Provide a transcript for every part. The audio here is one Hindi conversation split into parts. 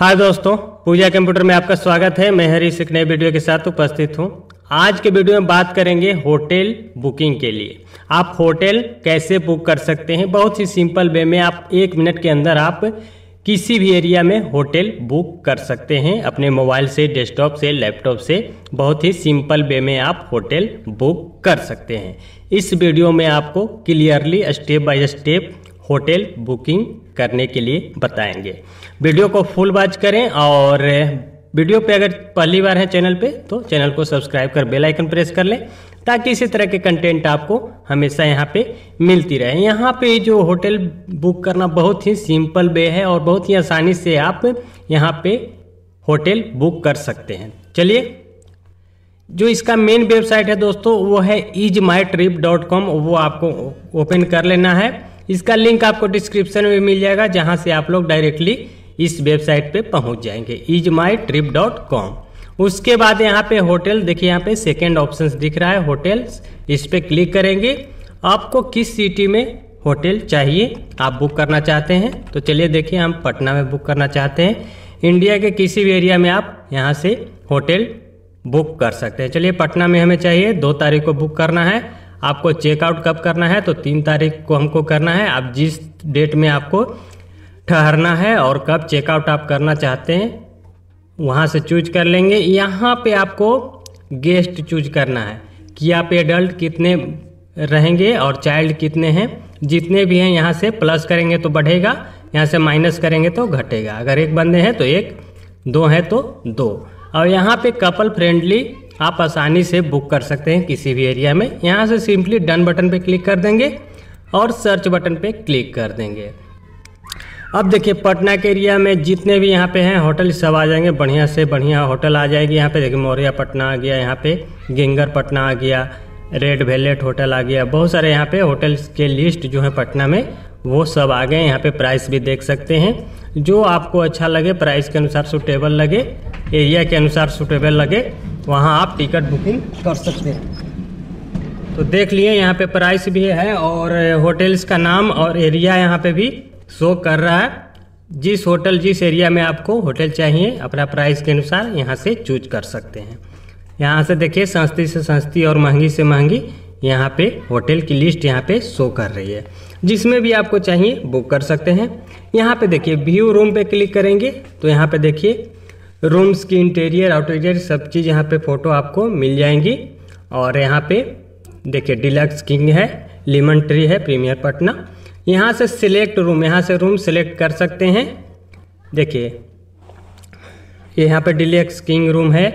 हाय दोस्तों पूजा कंप्यूटर में आपका स्वागत है मैं हरीश एक नए वीडियो के साथ उपस्थित हूँ आज के वीडियो में बात करेंगे होटल बुकिंग के लिए आप होटल कैसे बुक कर सकते हैं बहुत ही सिंपल वे में आप एक मिनट के अंदर आप किसी भी एरिया में होटल बुक कर सकते हैं अपने मोबाइल से डेस्कटॉप से लैपटॉप से बहुत ही सिंपल वे में आप होटल बुक कर सकते हैं इस वीडियो में आपको clearly step by step hotel booking करने के लिए बताएंगे वीडियो को फुल वॉच करें और वीडियो पे अगर पहली बार है चैनल पे तो चैनल को सब्सक्राइब कर बेल आइकन प्रेस कर लें ताकि इसी तरह के कंटेंट आपको हमेशा यहाँ पे मिलती रहे यहाँ पे जो होटल बुक करना बहुत ही सिंपल वे है और बहुत ही आसानी से आप यहाँ पे होटल बुक कर सकते हैं चलिए जो इसका मेन वेबसाइट है दोस्तों वो है ease my trip dot com वो आपको ओपन कर लेना है इसका लिंक आपको डिस्क्रिप्शन में मिल जाएगा जहाँ से आप लोग डायरेक्टली इस वेबसाइट पे पहुँच जाएंगे ease my trip dot com उसके बाद यहाँ पे होटल देखिए यहाँ पे सेकेंड ऑप्शन दिख रहा है होटल इस पर क्लिक करेंगे आपको किस सिटी में होटल चाहिए आप बुक करना चाहते हैं तो चलिए देखिए हम पटना में बुक करना चाहते हैं इंडिया के किसी भी एरिया में आप यहाँ से होटल बुक कर सकते हैं चलिए पटना में हमें चाहिए दो तारीख को बुक करना है आपको चेकआउट कब करना है तो तीन तारीख को हमको करना है आप जिस डेट में आपको ठहरना है और कब चेकआउट आप करना चाहते हैं वहाँ से चूज कर लेंगे यहाँ पे आपको गेस्ट चूज करना है कि आप एडल्ट कितने रहेंगे और चाइल्ड कितने हैं जितने भी हैं यहाँ से प्लस करेंगे तो बढ़ेगा यहाँ से माइनस करेंगे तो घटेगा अगर एक बंदे हैं तो एक दो हैं तो दो और यहाँ पे कपल फ्रेंडली आप आसानी से बुक कर सकते हैं किसी भी एरिया में यहाँ से सिंपली डन बटन पे क्लिक कर देंगे और सर्च बटन पे क्लिक कर देंगे अब देखिए पटना के एरिया में जितने भी यहाँ पे हैं होटल सब आ जाएंगे बढ़िया से बढ़िया होटल आ जाएगी यहाँ पे देखिए मौर्या पटना आ गया यहाँ पे गेंगर पटना आ गया रेड वेलेट होटल आ गया बहुत सारे यहाँ पे होटल्स के लिस्ट जो है पटना में वो सब आ गए यहाँ पे प्राइस भी देख सकते हैं जो आपको अच्छा लगे प्राइस के अनुसार सुटेबल लगे एरिया के अनुसार सुटेबल लगे वहाँ आप टिकट बुकिंग कर सकते हैं तो देख लिए यहाँ पे प्राइस भी है और होटल्स का नाम और एरिया यहाँ पे भी शो कर रहा है जिस होटल जिस एरिया में आपको होटल चाहिए अपना प्राइस के अनुसार यहाँ से चूज कर सकते हैं यहाँ से देखिए सस्ती से सस्ती और महंगी से महंगी यहाँ पे होटल की लिस्ट यहाँ पे शो कर रही है जिसमें भी आपको चाहिए बुक कर सकते हैं यहाँ पे देखिए व्यू रूम पे क्लिक करेंगे तो यहाँ पे देखिए रूम्स की इंटीरियर आउटीरियर सब चीज़ यहाँ पे फ़ोटो आपको मिल जाएंगी और यहाँ पे देखिए डिलक्स किंग है लिमन ट्री है प्रीमियर पटना यहाँ से सिलेक्ट रूम यहाँ से रूम सिलेक्ट कर सकते हैं देखिए यहाँ पे डिलेक्स किंग रूम है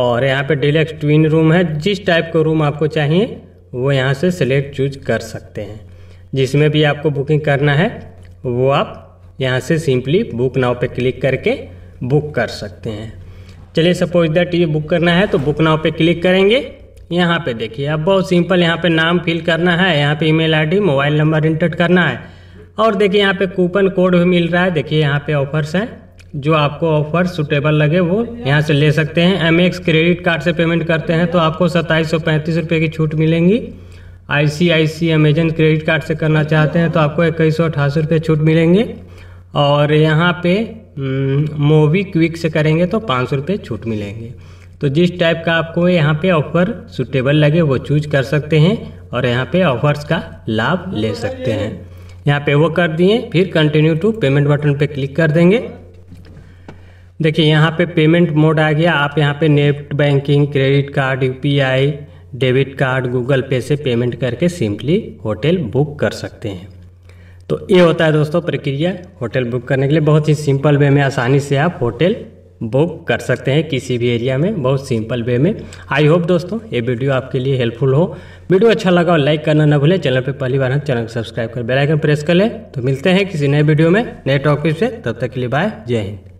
और यहाँ पे डिलेक्स ट्विन रूम है जिस टाइप का रूम आपको चाहिए वो यहाँ से सिलेक्ट चूज कर सकते हैं जिसमें भी आपको बुकिंग करना है वो आप यहाँ से सिंपली बुक नाव पे क्लिक करके बुक कर सकते हैं चलिए सपोज दैट ये बुक करना है तो बुक नाउ पे क्लिक करेंगे यहाँ पे देखिए अब बहुत सिंपल यहाँ पे नाम फिल करना है यहाँ पे email ID mobile number enter करना है और देखिए यहाँ पे कूपन कोड भी मिल रहा है देखिए यहाँ पे ऑफर्स हैं जो आपको ऑफर सुटेबल लगे वो यहाँ से ले सकते हैं एम क्रेडिट कार्ड से पेमेंट करते हैं तो आपको सत्ताईस सौ पैंतीस रुपये की छूट मिलेंगी I C I C Amazon credit card से करना चाहते हैं तो आपको इक्कीस सौ अठासी रुपये छूट मिलेंगे और यहाँ पे हम्म, क्विक से करेंगे तो पाँच सौ रुपये छूट मिलेंगे तो जिस टाइप का आपको यहाँ पे ऑफर सुटेबल लगे वो चूज कर सकते हैं और यहाँ पे ऑफर्स का लाभ ले सकते हैं यहाँ पे वो कर दिए फिर कंटिन्यू टू पेमेंट बटन पे क्लिक कर देंगे देखिए यहाँ पे पेमेंट मोड आ गया आप यहाँ पे नेट बैंकिंग क्रेडिट कार्ड यू डेबिट कार्ड गूगल पे से पेमेंट करके सिंपली होटल बुक कर सकते हैं तो ये होता है दोस्तों प्रक्रिया होटल बुक करने के लिए बहुत ही सिंपल वे में आसानी से आप होटल बुक कर सकते हैं किसी भी एरिया में बहुत सिंपल वे में आई होप दोस्तों ये वीडियो आपके लिए हेल्पफुल हो वीडियो अच्छा लगा और लाइक करना ना भूलें चैनल पर पहली बार हम चैनल को सब्सक्राइब कर बेल आइकन प्रेस कर लें तो मिलते हैं किसी नए वीडियो में नए टॉपिक से तब तक के लिए बाय जय हिंद